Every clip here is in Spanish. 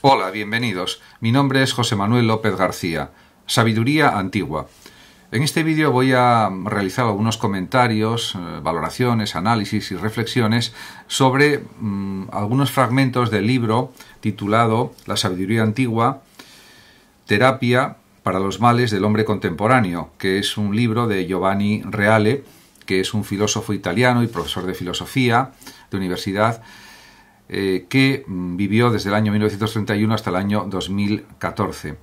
Hola, bienvenidos. Mi nombre es José Manuel López García, Sabiduría Antigua. En este vídeo voy a realizar algunos comentarios, eh, valoraciones, análisis y reflexiones sobre mm, algunos fragmentos del libro titulado La Sabiduría Antigua, Terapia para los Males del Hombre Contemporáneo, que es un libro de Giovanni Reale, que es un filósofo italiano y profesor de filosofía de universidad, eh, que mm, vivió desde el año 1931 hasta el año 2014.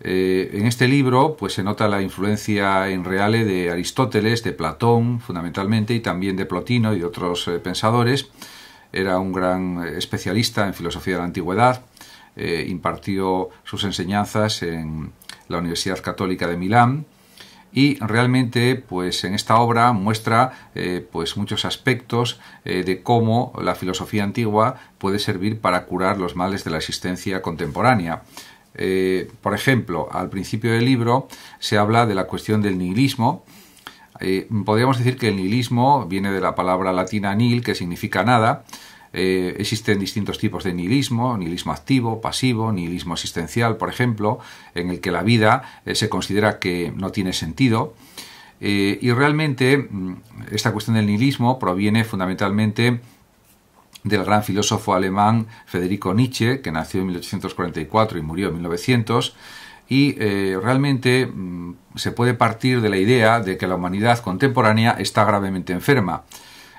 Eh, en este libro pues, se nota la influencia en reale de Aristóteles, de Platón fundamentalmente y también de Plotino y otros eh, pensadores. Era un gran especialista en filosofía de la antigüedad, impartió sus enseñanzas en la Universidad Católica de Milán y realmente pues en esta obra muestra eh, pues muchos aspectos eh, de cómo la filosofía antigua puede servir para curar los males de la existencia contemporánea. Eh, por ejemplo, al principio del libro se habla de la cuestión del nihilismo. podríamos decir que el nihilismo viene de la palabra latina nil, que significa nada, eh, existen distintos tipos de nihilismo, nihilismo activo, pasivo, nihilismo existencial, por ejemplo, en el que la vida eh, se considera que no tiene sentido. Eh, y realmente mm, esta cuestión del nihilismo proviene fundamentalmente del gran filósofo alemán Federico Nietzsche, que nació en 1844 y murió en 1900, y realmente mm, se puede partir de la idea de que la humanidad contemporánea está gravemente enferma.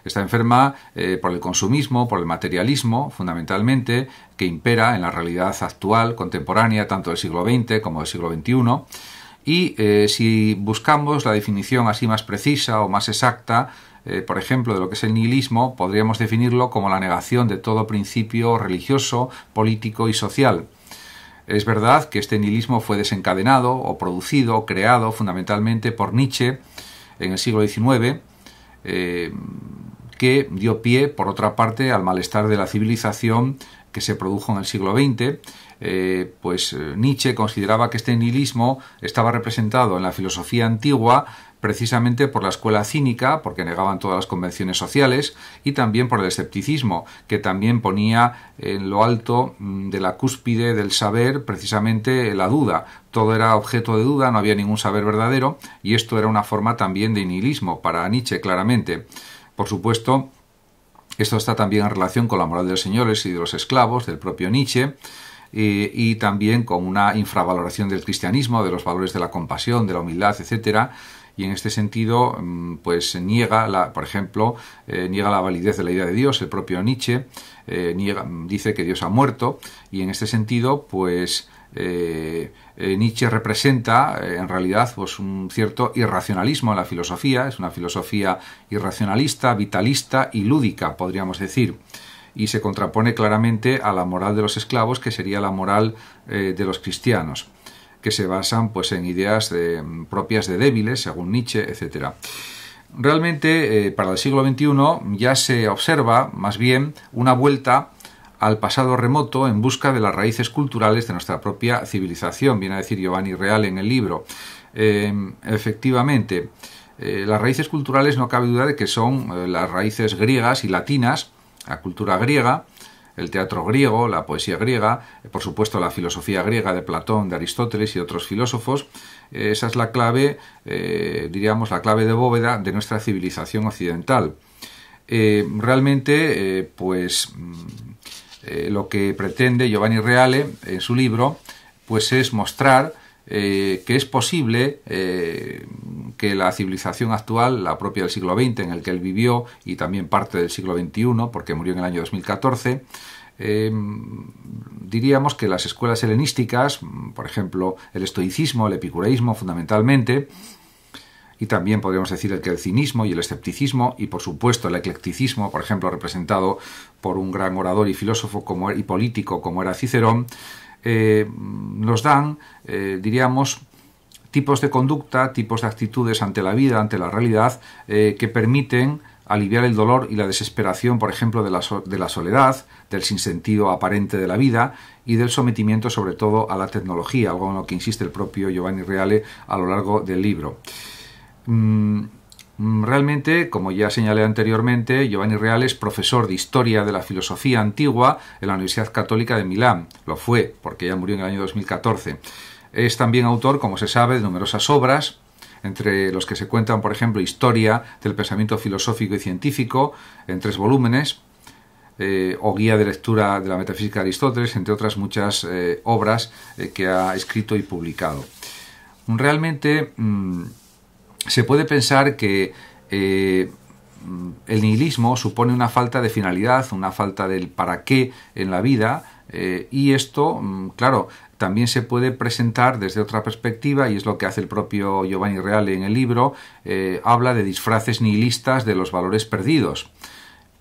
Está enferma eh, por el consumismo, por el materialismo, fundamentalmente, que impera en la realidad actual, contemporánea, tanto del siglo XX como del siglo XXI. Y eh, si buscamos la definición así más precisa o más exacta, eh, por ejemplo, de lo que es el nihilismo, podríamos definirlo como la negación de todo principio religioso, político y social. Es verdad que este nihilismo fue desencadenado o producido, creado fundamentalmente por Nietzsche en el siglo XIX, que dio pie, por otra parte, al malestar de la civilización que se produjo en el siglo XX, eh, pues eh, Nietzsche consideraba que este nihilismo estaba representado en la filosofía antigua precisamente por la escuela cínica, porque negaban todas las convenciones sociales, y también por el escepticismo, que también ponía en lo alto mm, de la cúspide del saber precisamente la duda. Todo era objeto de duda, no había ningún saber verdadero, y esto era una forma también de nihilismo para Nietzsche, claramente. Por supuesto, esto está también en relación con la moral de los señores y de los esclavos, del propio Nietzsche, y, también con una infravaloración del cristianismo, de los valores de la compasión, de la humildad, etcétera, y en este sentido mm, pues niega la, por ejemplo eh, niega la validez de la idea de Dios el propio Nietzsche eh, niega, dice que Dios ha muerto y en este sentido pues eh, eh, Nietzsche representa eh, en realidad pues, un cierto irracionalismo en la filosofía, es una filosofía irracionalista, vitalista y lúdica, podríamos decir y se contrapone claramente a la moral de los esclavos, que sería la moral de los cristianos, que se basan pues, en ideas propias de débiles, según Nietzsche, etc. Realmente, para el siglo XXI ya se observa, más bien, una vuelta al pasado remoto en busca de las raíces culturales de nuestra propia civilización, viene a decir Giovanni Real en el libro. Eh, efectivamente, eh, las raíces culturales no cabe duda de que son eh, las raíces griegas y latinas, la cultura griega, el teatro griego, la poesía griega, por supuesto la filosofía griega de Platón, de Aristóteles y otros filósofos. Esa es la clave, diríamos, la clave de bóveda de nuestra civilización occidental. realmente, pues mm, eh, lo que pretende Giovanni Reale en su libro, pues es mostrar eh, que es posible eh, que la civilización actual, la propia del siglo XX en el que él vivió y también parte del siglo XXI, porque murió en el año 2014, diríamos que las escuelas helenísticas, por ejemplo, el estoicismo, el epicureísmo fundamentalmente, y también podríamos decir el cinismo y el escepticismo y por supuesto el eclecticismo, por ejemplo, representado por un gran orador y filósofo como, er, y político como era Cicerón, eh, nos dan, eh, diríamos, tipos de conducta, tipos de actitudes ante la vida, ante la realidad, eh, que permiten aliviar el dolor y la desesperación, por ejemplo, de la, de la soledad, del sinsentido aparente de la vida y del sometimiento sobre todo a la tecnología, algo en lo que insiste el propio Giovanni Reale a lo largo del libro. Mm, mm, realmente, como ya señalé anteriormente, Giovanni Real es profesor de Historia de la Filosofía Antigua en la Universidad Católica de Milán. Lo fue, porque ya murió en el año 2014. Es también autor, como se sabe, de numerosas obras, entre los que se cuentan, por ejemplo, Historia del Pensamiento Filosófico y Científico, en tres volúmenes, eh, o Guía de Lectura de la Metafísica de Aristóteles, entre otras muchas eh, obras eh, que ha escrito y publicado. Realmente... Mm, se puede pensar que eh, el nihilismo supone una falta de finalidad, una falta del para qué en la vida, eh, y esto, mm, claro, también se puede presentar desde otra perspectiva, y es lo que hace el propio Giovanni Reale en el libro, eh, habla de disfraces nihilistas de los valores perdidos.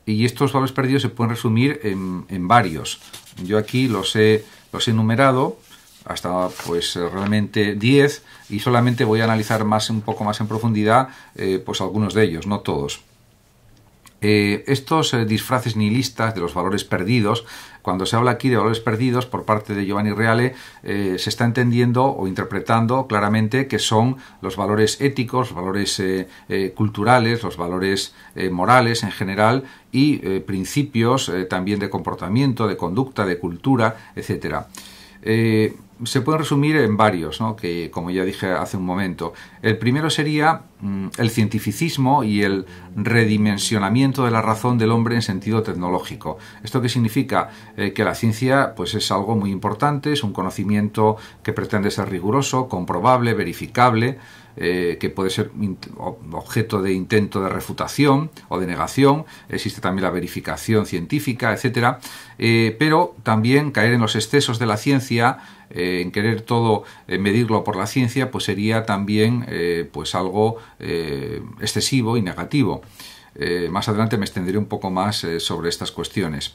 Y estos valores perdidos se pueden resumir en, varios. Yo aquí los he, los he enumerado hasta pues realmente 10 y solamente voy a analizar más un poco más en profundidad eh, pues algunos de ellos, no todos. Eh, estos eh, disfraces nihilistas de los valores perdidos, cuando se habla aquí de valores perdidos por parte de Giovanni Reale, se está entendiendo o interpretando claramente que son los valores éticos, los valores culturales, los valores morales en general y principios también de comportamiento, de conducta, de cultura, etc se pueden resumir en varios, ¿no? que como ya dije hace un momento. El primero sería Mm, el cientificismo y el redimensionamiento de la razón del hombre en sentido tecnológico. ¿Esto qué significa? Eh, que la ciencia pues, es algo muy importante, es un conocimiento que pretende ser riguroso, comprobable, verificable, eh, que puede ser objeto de intento de refutación o de negación, existe también la verificación científica, etc. Eh, pero también caer en los excesos de la ciencia, en querer todo medirlo por la ciencia, pues sería también pues algo eh, excesivo y negativo. Eh, más adelante me extenderé un poco más eh, sobre estas cuestiones.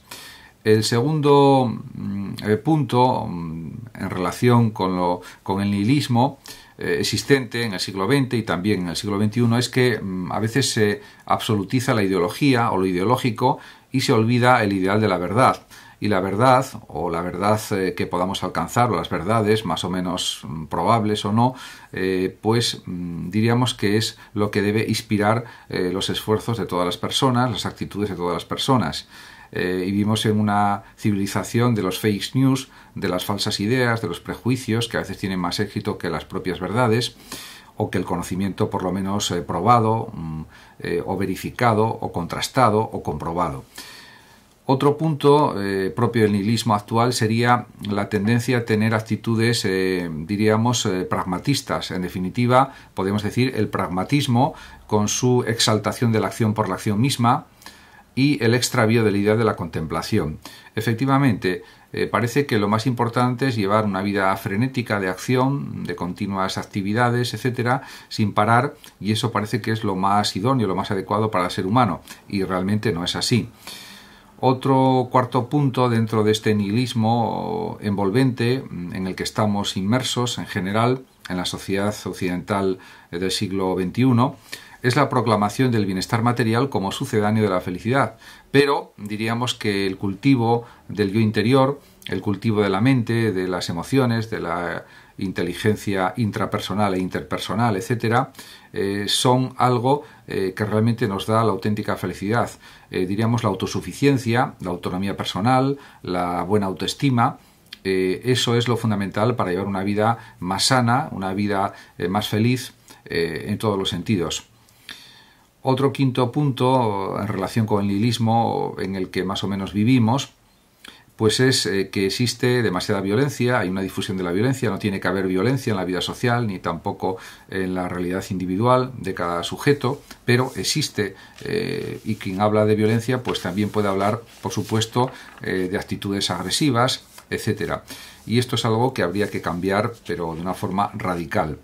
El segundo mm, punto, mm, en relación con el nihilismo, existente en el siglo XX y también en el siglo XXI es que mm, a veces se absolutiza la ideología o lo ideológico y se olvida el ideal de la verdad y la verdad, o la verdad eh, que podamos alcanzar, o las verdades más o menos mm, probables o no, eh, pues mm, diríamos que es lo que debe inspirar eh, los esfuerzos de todas las personas, las actitudes de todas las personas. y vivimos en una civilización de los fake news, de las falsas ideas, de los prejuicios, que a veces tienen más éxito que las propias verdades, o que el conocimiento por lo menos probado, mm, o verificado, o contrastado, o comprobado. Otro punto eh, propio del nihilismo actual sería la tendencia a tener actitudes, eh, diríamos, eh, pragmatistas. En definitiva, podemos decir el pragmatismo con su exaltación de la acción por la acción misma y el extravío de la idea de la contemplación. Efectivamente, parece que lo más importante es llevar una vida frenética de acción, de continuas actividades, etcétera, sin parar, y eso parece que es lo más idóneo, lo más adecuado para el ser humano, y realmente no es así. Otro cuarto punto dentro de este nihilismo envolvente mm, en el que estamos inmersos en general en la sociedad occidental del siglo XXI es la proclamación del bienestar material como sucedáneo de la felicidad, pero diríamos que el cultivo del yo interior, el cultivo de la mente, de las emociones, de la inteligencia intrapersonal e interpersonal, etcétera, eh, son algo eh, que realmente nos da la auténtica felicidad. Eh, diríamos la autosuficiencia, la autonomía personal, la buena autoestima. Eh, eso es lo fundamental para llevar una vida más sana, una vida más feliz en todos los sentidos. Otro quinto punto en relación con el nihilismo en el que más o menos vivimos pues es eh, que existe demasiada violencia, hay una difusión de la violencia, no tiene que haber violencia en la vida social ni tampoco en la realidad individual de cada sujeto, pero existe eh, y quien habla de violencia pues también puede hablar, por supuesto, eh, de actitudes agresivas, etc. Y esto es algo que habría que cambiar, pero de una forma radical.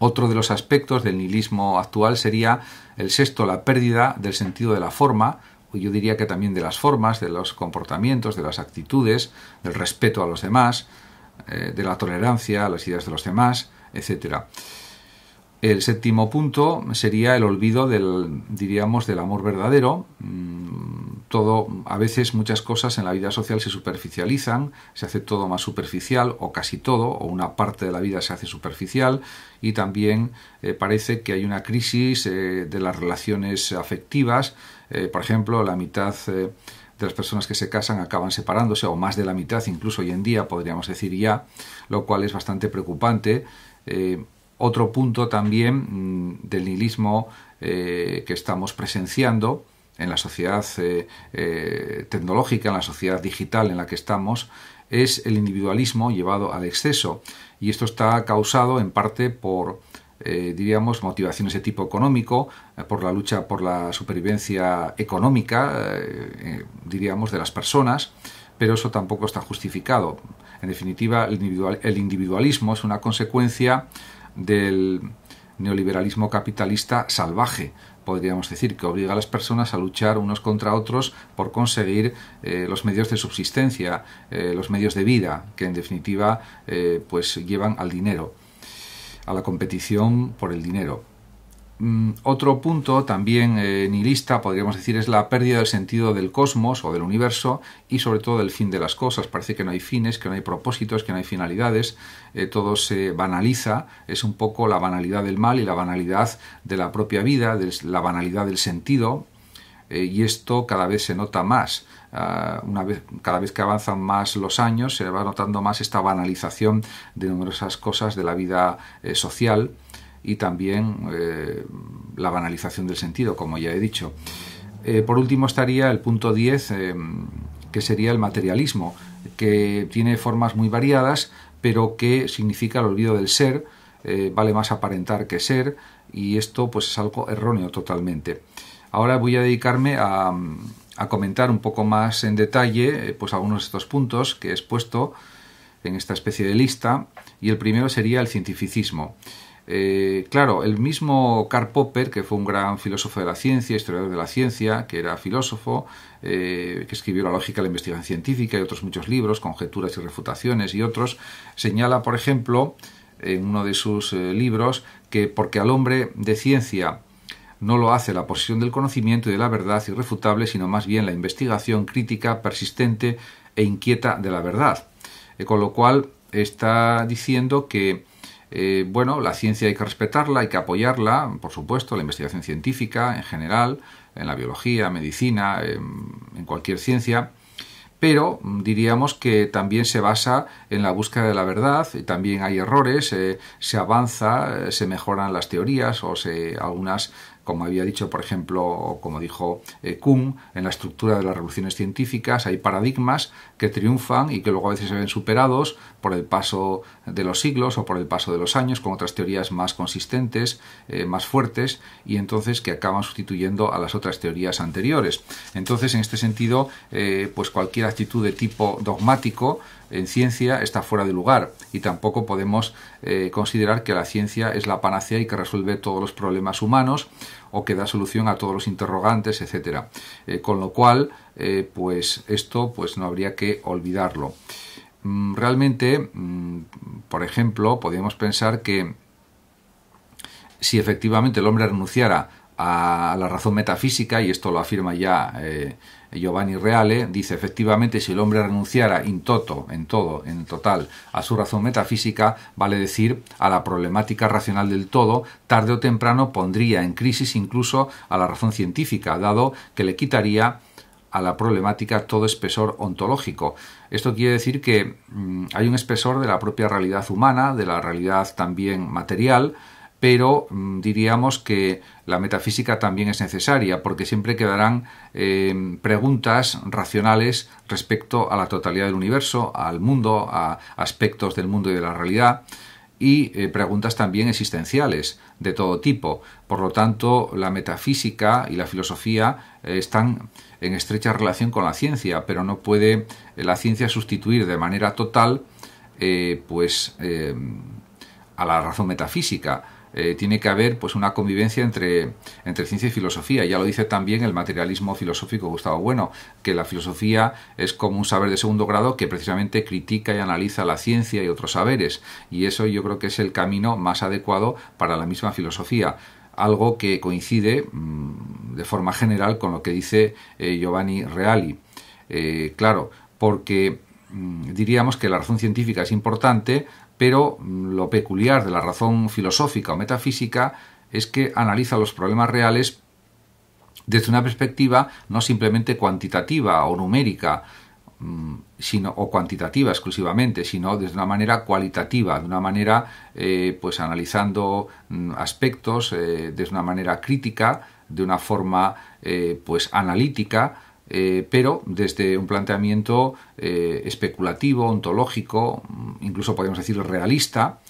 Otro de los aspectos del nihilismo actual sería el sexto, la pérdida del sentido de la forma, pues yo diría que también de las formas, de los comportamientos, de las actitudes, del respeto a los demás, eh, de la tolerancia a las ideas de los demás, etcétera. El séptimo punto sería el olvido del, diríamos, del amor verdadero. Mm, todo, a veces muchas cosas en la vida social se superficializan, se hace todo más superficial o casi todo, o una parte de la vida se hace superficial y también eh, parece que hay una crisis eh, de las relaciones afectivas. Eh, por ejemplo, la mitad de las personas que se casan acaban separándose, o más de la mitad incluso hoy en día podríamos decir ya, lo cual es bastante preocupante otro punto también mm, del nihilismo eh, que estamos presenciando en la sociedad eh, eh, tecnológica, en la sociedad digital en la que estamos, es el individualismo llevado al exceso. Y esto está causado en parte por, diríamos, motivaciones de tipo económico, por la lucha por la supervivencia económica, diríamos, de las personas, pero eso tampoco está justificado. En definitiva, el individualismo es una consecuencia del neoliberalismo capitalista salvaje, podríamos decir, que obliga a las personas a luchar unos contra otros por conseguir eh, los medios de subsistencia, eh, los medios de vida, que en definitiva eh, pues llevan al dinero, a la competición por el dinero. Mm, otro punto también eh, nihilista, podríamos decir, es la pérdida del sentido del cosmos o del universo y sobre todo del fin de las cosas. Parece que no hay fines, que no hay propósitos, que no hay finalidades, eh, todo se banaliza, es un poco la banalidad del mal y la banalidad de la propia vida, la banalidad del sentido, eh, y esto cada vez se nota más. Ah, una vez, cada vez que avanzan más los años se va notando más esta banalización de numerosas cosas de la vida social y también eh, la banalización del sentido, como ya he dicho. Eh, por último estaría el punto 10, eh, que sería el materialismo, que tiene formas muy variadas, pero que significa el olvido del ser, vale más aparentar que ser, y esto pues es algo erróneo totalmente. Ahora voy a dedicarme a, a comentar un poco más en detalle pues algunos de estos puntos que he expuesto en esta especie de lista, y el primero sería el cientificismo. Eh, claro, el mismo Karl Popper, que fue un gran filósofo de la ciencia, historiador de la ciencia, que era filósofo, eh, que escribió La lógica de la investigación científica y otros muchos libros, Conjeturas y refutaciones y otros, señala, por ejemplo, en uno de sus eh, libros, que porque al hombre de ciencia no lo hace la posesión del conocimiento y de la verdad irrefutable, sino más bien la investigación crítica, persistente e inquieta de la verdad. con lo cual está diciendo que eh, bueno, la ciencia hay que respetarla, hay que apoyarla, por supuesto, la investigación científica en general, en la biología, medicina, en, cualquier ciencia, pero diríamos que también se basa en la búsqueda de la verdad, y también hay errores, eh, se avanza, eh, se mejoran las teorías o se, algunas como había dicho, por ejemplo, como dijo Kuhn, en la estructura de las revoluciones científicas hay paradigmas que triunfan y que luego a veces se ven superados por el paso de los siglos o por el paso de los años con otras teorías más consistentes, eh, más fuertes y entonces que acaban sustituyendo a las otras teorías anteriores. Entonces, en este sentido, eh, pues cualquier actitud de tipo dogmático en ciencia está fuera de lugar y tampoco podemos eh, considerar que la ciencia es la panacea y que resuelve todos los problemas humanos o que da solución a todos los interrogantes, etc. con lo cual, eh, pues esto pues no habría que olvidarlo. Mm, realmente, mm, por ejemplo, podríamos pensar que si efectivamente el hombre renunciara a la razón metafísica, y esto lo afirma ya eh, Giovanni Reale, dice efectivamente si el hombre renunciara in toto, en todo, en total, a su razón metafísica, vale decir, a la problemática racional del todo, tarde o temprano pondría en crisis incluso a la razón científica, dado que le quitaría a la problemática todo espesor ontológico. Esto quiere decir que mm, hay un espesor de la propia realidad humana, de la realidad también material, pero mm, diríamos que la metafísica también es necesaria, porque siempre quedarán em, preguntas racionales respecto a la totalidad del universo, al mundo, a aspectos del mundo y de la realidad y eh, preguntas también existenciales de todo tipo. Por lo tanto, la metafísica y la filosofía eh, están en estrecha relación con la ciencia, pero no puede eh, la ciencia sustituir de manera total pues, a la razón metafísica. Eh, tiene que haber pues una convivencia entre, ciencia y filosofía. Ya lo dice también el materialismo filosófico Gustavo Bueno, que la filosofía es como un saber de segundo grado que precisamente critica y analiza la ciencia y otros saberes. Y eso yo creo que es el camino más adecuado para la misma filosofía algo que coincide mm, de forma general con lo que dice eh, Giovanni Reali. Eh, claro, porque mm, diríamos que la razón científica es importante pero mm, lo peculiar de la razón filosófica o metafísica es que analiza los problemas reales desde una perspectiva no simplemente cuantitativa o numérica, mm, sino, o cuantitativa exclusivamente, sino desde una manera cualitativa, de una manera eh, pues analizando mm, aspectos, eh, desde una manera crítica, de una forma eh, pues analítica, eh, pero desde un planteamiento eh, especulativo, ontológico, incluso podríamos decir realista,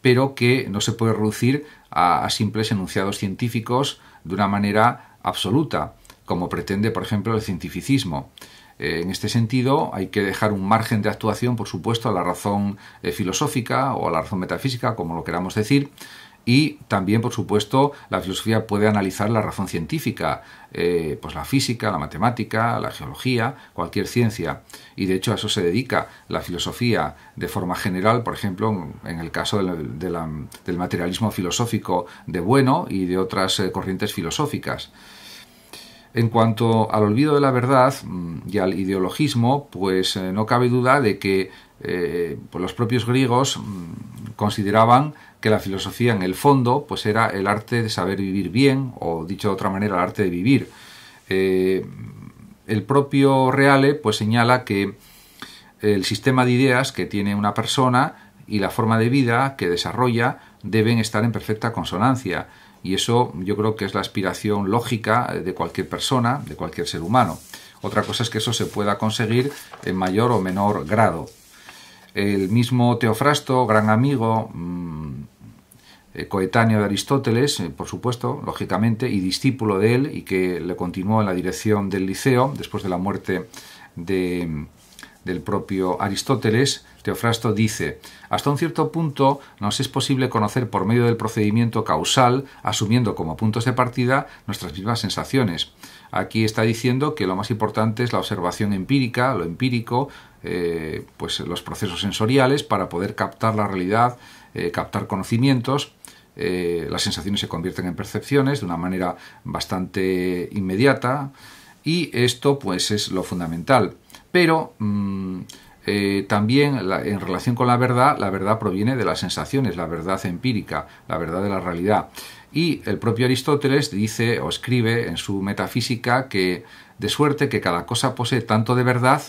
pero que no se puede reducir a, simples enunciados científicos de una manera absoluta, como pretende, por ejemplo, el cientificismo. Eh, en este sentido, hay que dejar un margen de actuación, por supuesto, a la razón filosófica o a la razón metafísica, como lo queramos decir, y también, por supuesto, la filosofía puede analizar la razón científica, eh, pues la física, la matemática, la geología, cualquier ciencia. Y de hecho a eso se dedica la filosofía de forma general, por ejemplo, en el caso del, materialismo filosófico de Bueno y de otras eh, corrientes filosóficas. En cuanto al olvido de la verdad mm, y al ideologismo, pues eh, no cabe duda de que pues los propios griegos mm, consideraban que la filosofía en el fondo pues era el arte de saber vivir bien, o dicho de otra manera, el arte de vivir. Eh, el propio Reale pues señala que el sistema de ideas que tiene una persona y la forma de vida que desarrolla deben estar en perfecta consonancia. Y eso yo creo que es la aspiración lógica de cualquier persona, de cualquier ser humano. Otra cosa es que eso se pueda conseguir en mayor o menor grado. El mismo Teofrasto, gran amigo, mm, eh, coetáneo de Aristóteles, eh, por supuesto, lógicamente, y discípulo de él, y que le continuó en la dirección del Liceo después de la muerte del propio Aristóteles, Teofrasto dice, hasta un cierto punto nos es posible conocer por medio del procedimiento causal, asumiendo como puntos de partida nuestras mismas sensaciones. Aquí está diciendo que lo más importante es la observación empírica, lo empírico, eh, pues los procesos sensoriales para poder captar la realidad, captar conocimientos, eh, las sensaciones se convierten en percepciones de una manera bastante inmediata y esto pues es lo fundamental. Pero mm, eh, también en relación con la verdad, la verdad proviene de las sensaciones, la verdad empírica, la verdad de la realidad. Y el propio Aristóteles dice o escribe en su metafísica que de suerte que cada cosa posee tanto de verdad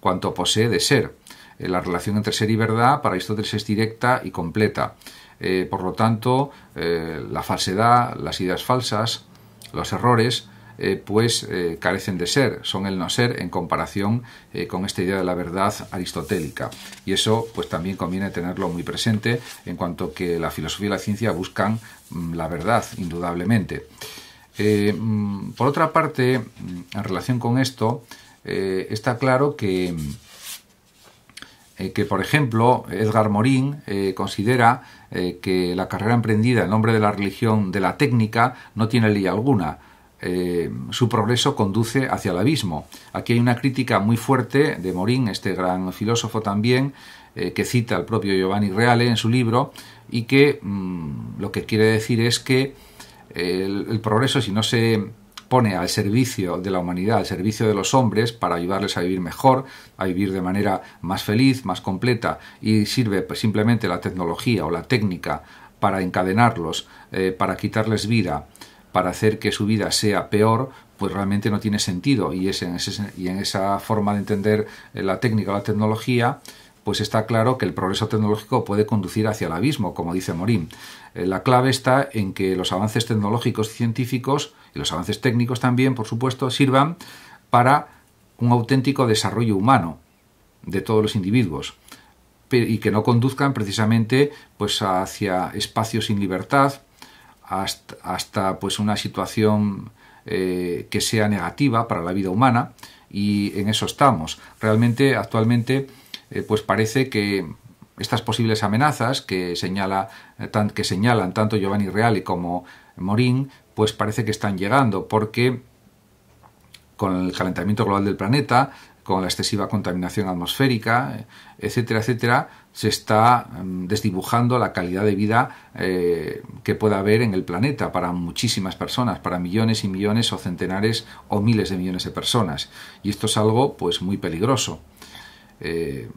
cuanto posee de ser. Eh, la relación entre ser y verdad para Aristóteles es directa y completa. Eh, por lo tanto, eh, la falsedad, las ideas falsas, los errores, eh, pues carecen de ser, son el no ser en comparación con esta idea de la verdad aristotélica. Y eso pues también conviene tenerlo muy presente en cuanto que la filosofía y la ciencia buscan mm, la verdad, indudablemente. Mm, por otra parte, mm, en relación con esto, está claro que eh, que, por ejemplo, Edgar Morin eh, considera eh, que la carrera emprendida en nombre de la religión de la técnica no tiene ley alguna. su progreso conduce hacia el abismo. Aquí hay una crítica muy fuerte de Morin, este gran filósofo también, que cita al propio Giovanni Reale en su libro, y que mm, lo que quiere decir es que el progreso, si no se pone al servicio de la humanidad, al servicio de los hombres, para ayudarles a vivir mejor, a vivir de manera más feliz, más completa, y sirve pues, simplemente la tecnología o la técnica para encadenarlos, eh, para quitarles vida, para hacer que su vida sea peor, pues realmente no tiene sentido. Y, es en, y en esa forma de entender eh, la técnica o la tecnología, pues está claro que el progreso tecnológico puede conducir hacia el abismo, como dice Morín. Eh, la clave está en que los avances tecnológicos y científicos, y los avances técnicos también, por supuesto, sirvan para un auténtico desarrollo humano de todos los individuos y que no conduzcan precisamente pues hacia espacios sin libertad hasta, pues una situación eh, que sea negativa para la vida humana y en eso estamos realmente actualmente eh, pues parece que estas posibles amenazas que, señala, eh, que señalan tanto Giovanni Reale como Morín, pues parece que están llegando, porque con el calentamiento global del planeta, con la excesiva contaminación atmosférica, eh, etcétera, etcétera, se está mm, desdibujando la calidad de vida que pueda haber en el planeta para muchísimas personas, para millones y millones o centenares o miles de millones de personas. Y esto es algo pues muy peligroso. Eh,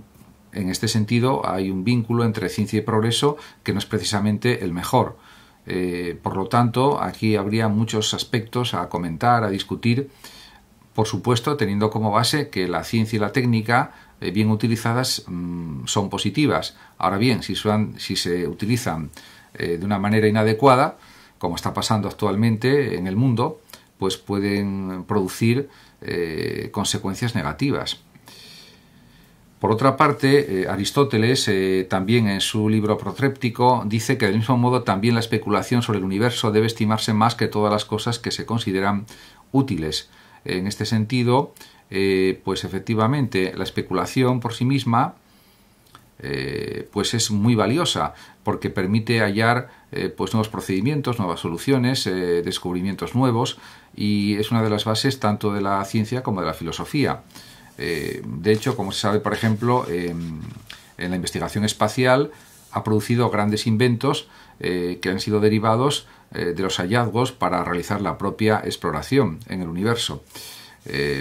en este sentido, hay un vínculo entre ciencia y progreso que no es precisamente el mejor. Eh, por lo tanto, aquí habría muchos aspectos a comentar, a discutir, por supuesto, teniendo como base que la ciencia y la técnica eh, bien utilizadas mm, son positivas. Ahora bien, si, se utilizan de una manera inadecuada, como está pasando actualmente en el mundo, pues pueden producir consecuencias negativas. Por otra parte, eh, Aristóteles, eh, también en su libro Protréptico, dice que del mismo modo también la especulación sobre el universo debe estimarse más que todas las cosas que se consideran útiles. En este sentido, eh, pues efectivamente, la especulación por sí misma pues es muy valiosa porque permite hallar pues nuevos procedimientos, nuevas soluciones, descubrimientos nuevos y es una de las bases tanto de la ciencia como de la filosofía. Eh, de hecho, como se sabe, por ejemplo, em, en la investigación espacial ha producido grandes inventos eh, que han sido derivados eh, de los hallazgos para realizar la propia exploración en el universo.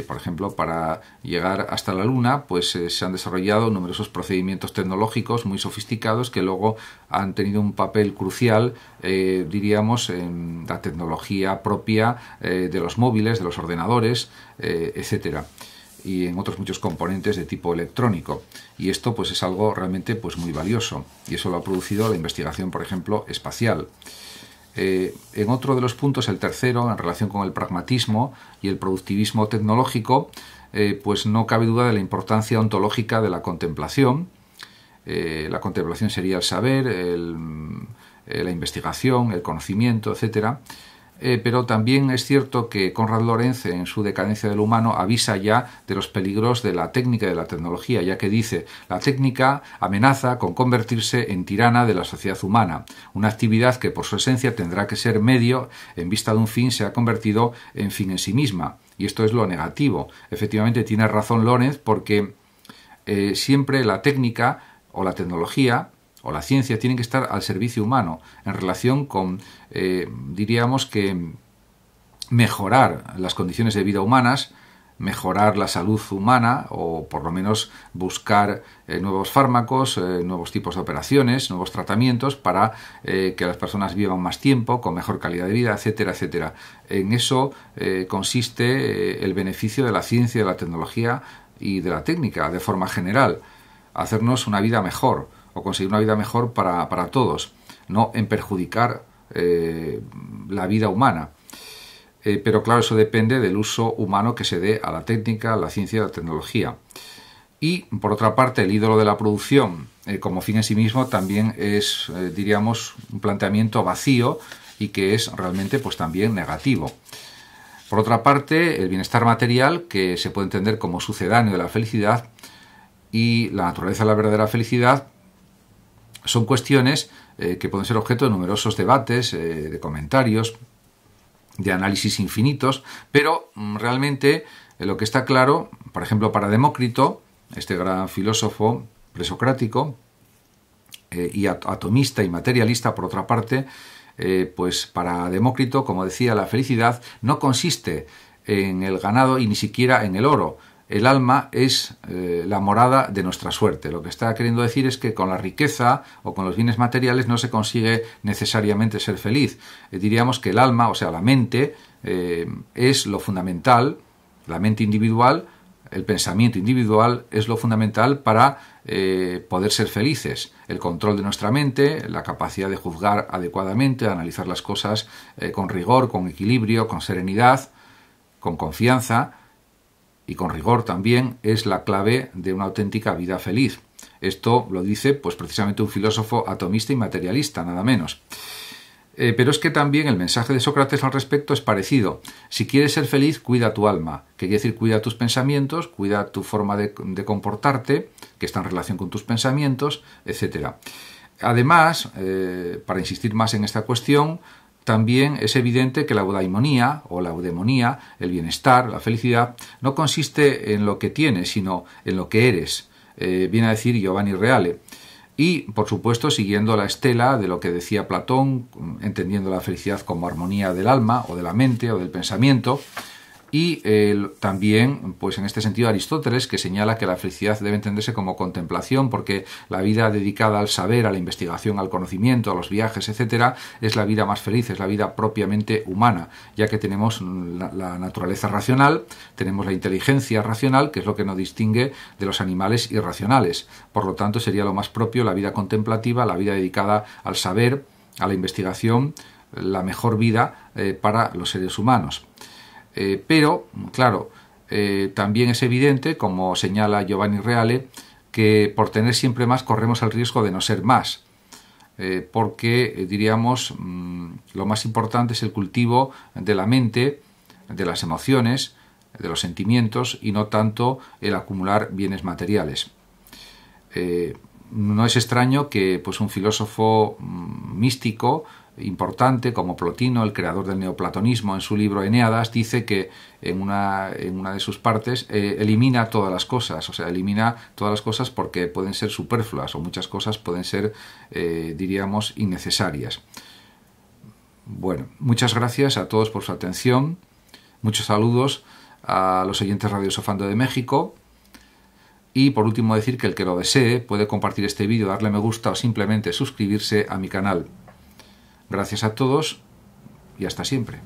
por ejemplo, para llegar hasta la Luna, pues se han desarrollado numerosos procedimientos tecnológicos muy sofisticados que luego han tenido un papel crucial, diríamos, en la tecnología propia de los móviles, de los ordenadores, etcétera. etc y en otros muchos componentes de tipo electrónico. Y esto pues es algo realmente pues muy valioso y eso lo ha producido la investigación, por ejemplo, espacial. Eh, en otro de los puntos, el tercero, en relación con el pragmatismo y el productivismo tecnológico, eh, pues no cabe duda de la importancia ontológica de la contemplación. Eh, la contemplación sería el saber, la investigación, el conocimiento, etcétera eh, pero también es cierto que Conrad Lorenz, en su decadencia del humano, avisa ya de los peligros de la técnica y de la tecnología, ya que dice, la técnica amenaza con convertirse en tirana de la sociedad humana, una actividad que por su esencia tendrá que ser medio en vista de un fin se ha convertido en fin en sí misma. Y esto es lo negativo. Efectivamente tiene razón Lorenz porque eh, siempre la técnica o la tecnología o la ciencia tiene que estar al servicio humano en relación con, eh, diríamos que, mejorar las condiciones de vida humanas, mejorar la salud humana o por lo menos buscar eh, nuevos fármacos, eh, nuevos tipos de operaciones, nuevos tratamientos para que las personas vivan más tiempo, con mejor calidad de vida, etcétera, etcétera. En eso consiste el beneficio de la ciencia, de la tecnología y de la técnica de forma general, hacernos una vida mejor o conseguir una vida mejor para, todos, no en perjudicar eh, la vida humana. Eh, pero claro, eso depende del uso humano que se dé a la técnica, a la ciencia y a la tecnología. Y por otra parte, el ídolo de la producción eh, como fin en sí mismo también es, diríamos, un planteamiento vacío y que es realmente pues también negativo. Por otra parte, el bienestar material, que se puede entender como sucedáneo de la felicidad, y la naturaleza de la verdadera felicidad, son cuestiones eh, que pueden ser objeto de numerosos debates, eh, de comentarios, de análisis infinitos, pero mm, realmente eh, lo que está claro, por ejemplo, para Demócrito, este gran filósofo presocrático y atomista y materialista, por otra parte, pues para Demócrito, como decía, la felicidad no consiste en el ganado y ni siquiera en el oro, el alma es eh, la morada de nuestra suerte. Lo que está queriendo decir es que con la riqueza o con los bienes materiales no se consigue necesariamente ser feliz. Eh, diríamos que el alma, o sea, la mente, eh, es lo fundamental, la mente individual, el pensamiento individual es lo fundamental para poder ser felices. El control de nuestra mente, la capacidad de juzgar adecuadamente, analizar las cosas con rigor, con equilibrio, con serenidad, con confianza, y con rigor también es la clave de una auténtica vida feliz. Esto lo dice pues precisamente un filósofo atomista y materialista, nada menos. Eh, pero es que también el mensaje de Sócrates al respecto es parecido. Si quieres ser feliz, cuida tu alma, que quiere decir cuida tus pensamientos, cuida tu forma de, comportarte, que está en relación con tus pensamientos, etc. Además, eh, para insistir más en esta cuestión, también es evidente que la eudaimonía o la eudemonía, el bienestar, la felicidad, no consiste en lo que tienes, sino en lo que eres, eh, viene a decir Giovanni Reale. Y, por supuesto, siguiendo la estela de lo que decía Platón, entendiendo la felicidad como armonía del alma o de la mente o del pensamiento, y eh, también, pues en este sentido, Aristóteles, que señala que la felicidad debe entenderse como contemplación, porque la vida dedicada al saber, a la investigación, al conocimiento, a los viajes, etcétera, es la vida más feliz, es la vida propiamente humana, ya que tenemos la, naturaleza racional, tenemos la inteligencia racional, que es lo que nos distingue de los animales irracionales. Por lo tanto, sería lo más propio la vida contemplativa, la vida dedicada al saber, a la investigación, la mejor vida eh, para los seres humanos. Eh, pero, claro, eh, también es evidente, como señala Giovanni Reale, que por tener siempre más corremos el riesgo de no ser más, eh, porque diríamos mm, lo más importante es el cultivo de la mente, de las emociones, de los sentimientos y no tanto el acumular bienes materiales. no es extraño que pues, un filósofo mm, místico importante como Plotino, el creador del neoplatonismo, en su libro Eneadas, dice que en una, en una de sus partes eh, elimina todas las cosas, o sea, elimina todas las cosas porque pueden ser superfluas o muchas cosas pueden ser, eh, diríamos, innecesarias. Bueno, muchas gracias a todos por su atención, muchos saludos a los oyentes Radio Sofando de México. Y por último decir que el que lo desee puede compartir este vídeo, darle me gusta o simplemente suscribirse a mi canal. Gracias a todos y hasta siempre.